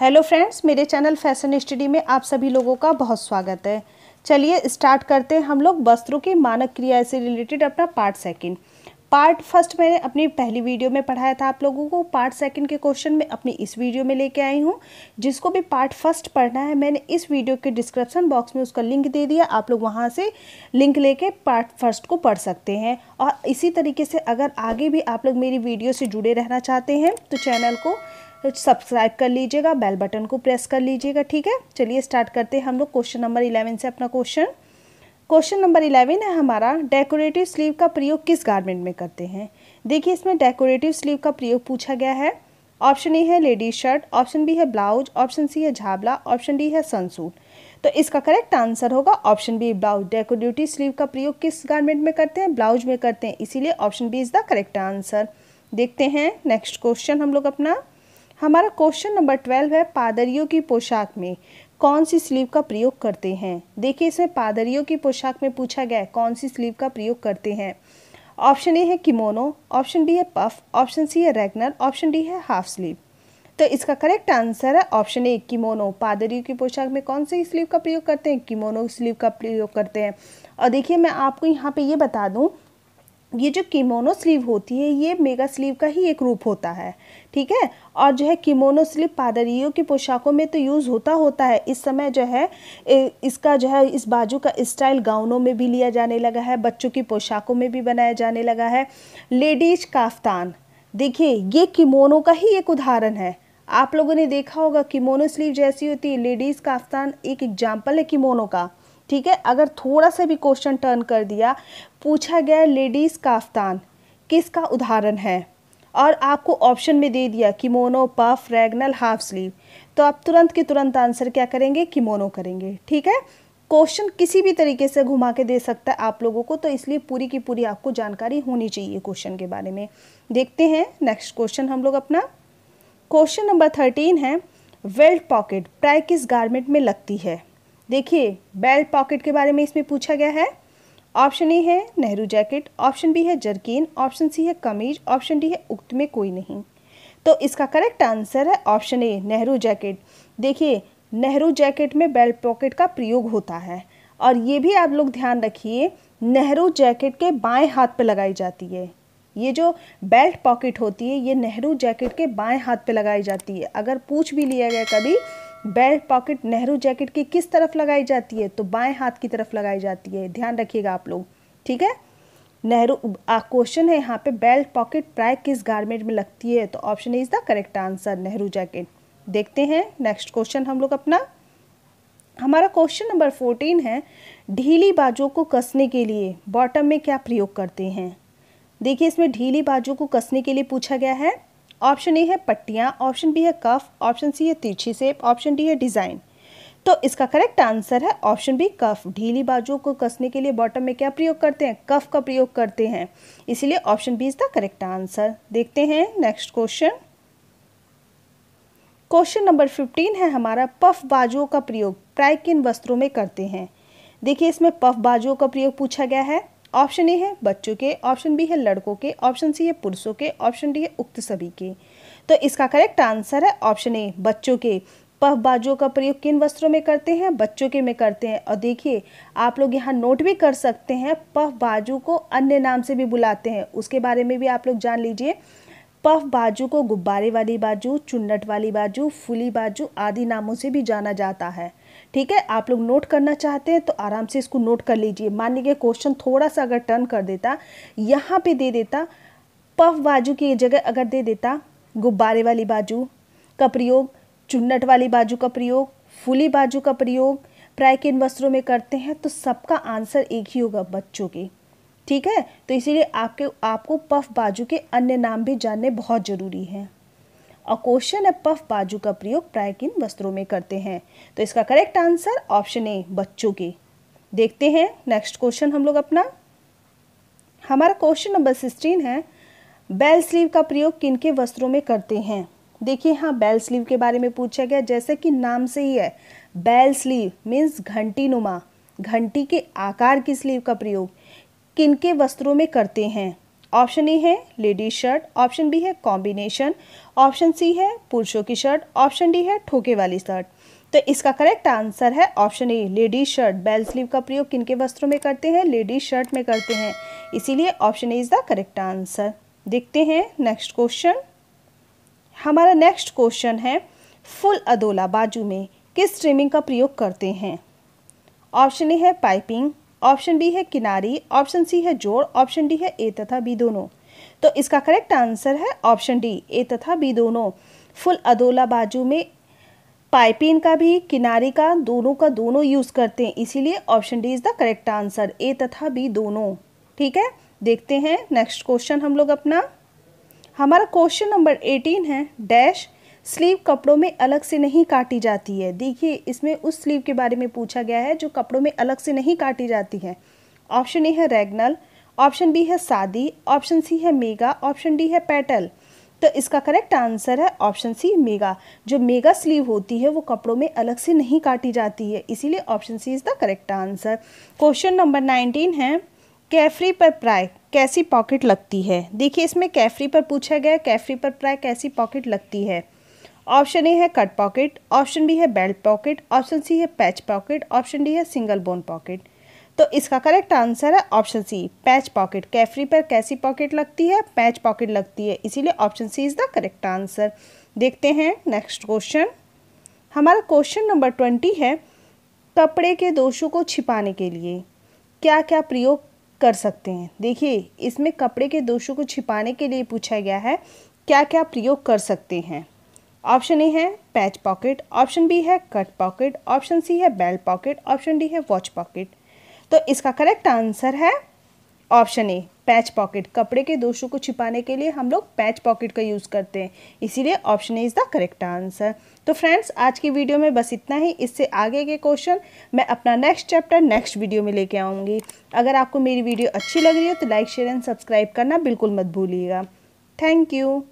hello friends मेरे channel fashion study में आप सभी लोगों का बहुत स्वागत है चलिए स्टार्ट करते हैं हम लोग वस्त्रों की मानक क्रिया से रिलेटेड अपना पार्ट सेकंड पार्ट फर्स्ट मैंने अपनी पहली वीडियो में पढ़ाया था आप लोगों को पार्ट सेकंड के क्वेश्चन में अपनी इस वीडियो में लेके आई हूँ जिसको भी पार्ट फर्स्ट पढ़ना है मैंने इस वीडियो के डिस्क्रिप्शन बॉक्स में उसका लिंक दे दिया आप लोग वहाँ से लिंक लेके पार्ट फर्स्ट को पढ़ सकते हैं और इसी तरीके से अगर आगे भी आप लोग मेरी वीडियो से जुड़े रहना चाहते हैं तो चैनल को सब्सक्राइब तो कर लीजिएगा बेल बटन को प्रेस कर लीजिएगा ठीक है चलिए स्टार्ट करते हैं हम लोग क्वेश्चन नंबर इलेवन से अपना क्वेश्चन क्वेश्चन नंबर इलेवन है हमारा डेकोरेटिव स्लीव का प्रयोग किस गारमेंट में करते हैं देखिए इसमें डेकोरेटिव स्लीव का प्रयोग पूछा गया है ऑप्शन ए है लेडीज शर्ट ऑप्शन बी है ब्लाउज ऑप्शन सी है झाबला ऑप्शन डी है सनसूट तो इसका करेक्ट आंसर होगा option B blouse decorative sleeve का प्रयोग किस गारमेंट में करते हैं ब्लाउज में करते हैं इसीलिए option B is the correct answer देखते हैं नेक्स्ट क्वेश्चन हम लोग अपना हमारा क्वेश्चन नंबर ट्वेल्व है पादरियों की पोशाक में कौन सी स्लीव का प्रयोग करते हैं देखिए इसमें पादरियों की पोशाक में पूछा गया है कौन सी स्लीव का प्रयोग करते हैं ऑप्शन ए है किमोनो ऑप्शन बी है पफ ऑप्शन सी है रेगनर ऑप्शन डी है हाफ स्लीव तो इसका करेक्ट आंसर है ऑप्शन ए किमोनो पादरियों की पोशाक में कौन से स्लीव का प्रयोग करते हैं किमोनो स्लीव का प्रयोग करते हैं और देखिए मैं आपको यहाँ पे ये बता दूँ ये जो किमोनो स्लीव होती है ये मेगा स्लीव का ही एक रूप होता है ठीक है और जो है किमोनो स्लीव पादरियों की पोशाकों में तो यूज़ होता होता है इस समय जो है इसका जो है इस बाजू का स्टाइल गाउनों में भी लिया जाने लगा है बच्चों की पोशाकों में भी बनाया जाने लगा है लेडीज काफ्तान देखिए ये किमोनो का ही एक उदाहरण है आप लोगों ने देखा होगा किमोनो स्लीव जैसी होती है लेडीज़ काफ्तान एक एग्जाम्पल है किमोनो का ठीक है अगर थोड़ा सा भी क्वेश्चन टर्न कर दिया पूछा गया लेडीज़ काफ्तान किसका उदाहरण है और आपको ऑप्शन में दे दिया kimono puff raglan half sleeve तो आप तुरंत के तुरंत आंसर क्या करेंगे किमोनो करेंगे ठीक है क्वेश्चन किसी भी तरीके से घुमा के दे सकता है आप लोगों को तो इसलिए पूरी की पूरी आपको जानकारी होनी चाहिए क्वेश्चन के बारे में देखते हैं नेक्स्ट क्वेश्चन हम लोग अपना क्वेश्चन नंबर थर्टीन है वेल्ट पॉकेट प्राय किस गारमेंट में लगती है देखिए बेल्ट पॉकेट के बारे में इसमें पूछा गया है ऑप्शन ए है नेहरू जैकेट ऑप्शन बी है जर्किन ऑप्शन सी है कमीज ऑप्शन डी है उक्त में कोई नहीं तो इसका करेक्ट आंसर है ऑप्शन ए नेहरू जैकेट देखिए नेहरू जैकेट में बेल्ट पॉकेट का प्रयोग होता है और ये भी आप लोग ध्यान रखिए नेहरू जैकेट के बाएं हाथ पर लगाई जाती है ये जो बेल्ट पॉकेट होती है ये नेहरू जैकेट के बाएं हाथ पर लगाई जाती है अगर पूछ भी लिया गया कभी बेल्ट पॉकेट नेहरू जैकेट की किस तरफ लगाई जाती है तो बाएं हाथ की तरफ लगाई जाती है ध्यान रखिएगा आप लोग ठीक है नेहरू क्वेश्चन है यहाँ पे बेल्ट पॉकेट प्राय किस गारमेंट में लगती है तो option is the correct answer Nehru jacket देखते हैं नेक्स्ट क्वेश्चन हम लोग अपना हमारा क्वेश्चन नंबर फोर्टीन है ढीली बाजू को कसने के लिए बॉटम में क्या प्रयोग करते हैं देखिए इसमें ढीली बाजू को कसने के लिए पूछा गया है ऑप्शन ए है पट्टियाँ ऑप्शन बी है कफ ऑप्शन सी है तिरछी सेप ऑप्शन डी है डिज़ाइन तो इसका करेक्ट आंसर है ऑप्शन बी कफ ढीली बाजुओं को कसने के लिए बॉटम में क्या प्रयोग करते हैं कफ का प्रयोग करते हैं इसीलिए option B is the correct answer देखते हैं next question question number fifteen है हमारा पफ बाजुओं का प्रयोग प्राय किन वस्त्रों में करते हैं देखिए इसमें पफ बाजुओं का प्रयोग पूछा गया है ऑप्शन ए है बच्चों के ऑप्शन बी है लड़कों के ऑप्शन सी है पुरुषों के ऑप्शन डी है उक्त सभी के तो इसका करेक्ट आंसर है ऑप्शन ए बच्चों के पफ बाजू का प्रयोग किन वस्त्रों में करते हैं बच्चों के में करते हैं और देखिए आप लोग यहाँ नोट भी कर सकते हैं पफ बाजू को अन्य नाम से भी बुलाते हैं उसके बारे में भी आप लोग जान लीजिए पफ बाजू को गुब्बारे वाली बाजू चुन्नट वाली बाजू फुली बाजू आदि नामों से भी जाना जाता है ठीक है आप लोग नोट करना चाहते हैं तो आराम से इसको नोट कर लीजिए मान लीजिए क्वेश्चन थोड़ा सा अगर टर्न कर देता यहाँ पे दे देता पफ बाजू की जगह अगर दे देता गुब्बारे वाली बाजू का प्रयोग चुन्नट वाली बाजू का प्रयोग फुली बाजू का प्रयोग प्राय किन वस्त्रों में करते हैं तो सबका आंसर एक ही होगा बच्चों के ठीक है तो इसीलिए आपके आपको पफ बाजू के अन्य नाम भी जानने बहुत ज़रूरी हैं और क्वेश्चन है पफ बाजू का प्रयोग प्राय किन वस्त्रों में करते हैं तो इसका करेक्ट आंसर ऑप्शन ए बच्चों के देखते हैं नेक्स्ट क्वेश्चन हम लोग अपना हमारा क्वेश्चन नंबर सिक्सटीन है बेल स्लीव का प्रयोग किन के वस्त्रों में करते हैं देखिए हाँ बेल स्लीव के बारे में पूछा गया जैसे कि नाम से ही है बेल स्लीव मीन्स घंटी नुमा घंटी के आकार की स्लीव का प्रयोग किन के वस्त्रों में करते हैं ऑप्शन ए है लेडीज शर्ट ऑप्शन बी है कॉम्बिनेशन ऑप्शन सी है पुरुषों की शर्ट ऑप्शन डी है ठोके वाली शर्ट तो इसका करेक्ट आंसर है option A ladies shirt bell sleeve का प्रयोग किनके वस्त्रों में करते हैं लेडीज शर्ट में करते हैं इसीलिए option A is the correct answer देखते हैं नेक्स्ट क्वेश्चन हमारा नेक्स्ट क्वेश्चन है फुल अदोला बाजू में किस ट्रिमिंग का प्रयोग करते हैं ऑप्शन ए है पाइपिंग ऑप्शन डी है किनारी ऑप्शन सी है जोड़ ऑप्शन डी है ए तथा बी दोनों तो इसका करेक्ट आंसर है ऑप्शन डी ए तथा बी दोनों फुल अदोला बाजू में पाइपिन का भी किनारी का दोनों का दोनों यूज़ करते हैं इसीलिए option D is the correct answer A तथा बी दोनों ठीक है देखते हैं नेक्स्ट क्वेश्चन हम लोग अपना हमारा क्वेश्चन नंबर एटीन है डैश स्लीव कपड़ों में अलग से नहीं काटी जाती है देखिए इसमें उस स्लीव के बारे में पूछा गया है जो कपड़ों में अलग से नहीं काटी जाती है ऑप्शन ए है रेगनल ऑप्शन बी है सादी ऑप्शन सी है मेगा ऑप्शन डी है पेटल तो इसका करेक्ट आंसर है ऑप्शन सी मेगा जो मेगा स्लीव होती है वो कपड़ों में अलग से नहीं काटी जाती है इसीलिए option C is the correct answer question number nineteen है कैफरी पर प्राय कैसी पॉकेट लगती है देखिए इसमें कैफरी पर पूछा गया कैफरी पर प्राय कैसी पॉकेट लगती है ऑप्शन ए है कट पॉकेट ऑप्शन बी है बेल्ट पॉकेट ऑप्शन सी है पैच पॉकेट ऑप्शन डी है सिंगल बोन पॉकेट तो इसका करेक्ट आंसर है option C patch pocket capri पर कैसी पॉकेट लगती है पैच पॉकेट लगती है इसीलिए option C is the correct answer देखते हैं नेक्स्ट क्वेश्चन हमारा क्वेश्चन नंबर ट्वेंटी है कपड़े के दोषों को छिपाने के लिए क्या क्या प्रयोग कर सकते हैं देखिए इसमें कपड़े के दोषों को छिपाने के लिए पूछा गया है क्या क्या प्रयोग कर सकते हैं ऑप्शन ए है पैच पॉकेट ऑप्शन बी है कट पॉकेट ऑप्शन सी है बेल्ट पॉकेट ऑप्शन डी है वॉच पॉकेट तो इसका करेक्ट आंसर है ऑप्शन ए पैच पॉकेट कपड़े के दोषों को छिपाने के लिए हम लोग पैच पॉकेट का यूज़ करते हैं इसीलिए option A is the correct answer तो फ्रेंड्स आज की वीडियो में बस इतना ही इससे आगे के क्वेश्चन मैं अपना नेक्स्ट चैप्टर नेक्स्ट वीडियो में लेके आऊँगी अगर आपको मेरी वीडियो अच्छी लग रही है तो लाइक शेयर एंड सब्सक्राइब करना बिल्कुल मत भूलिएगा थैंक यू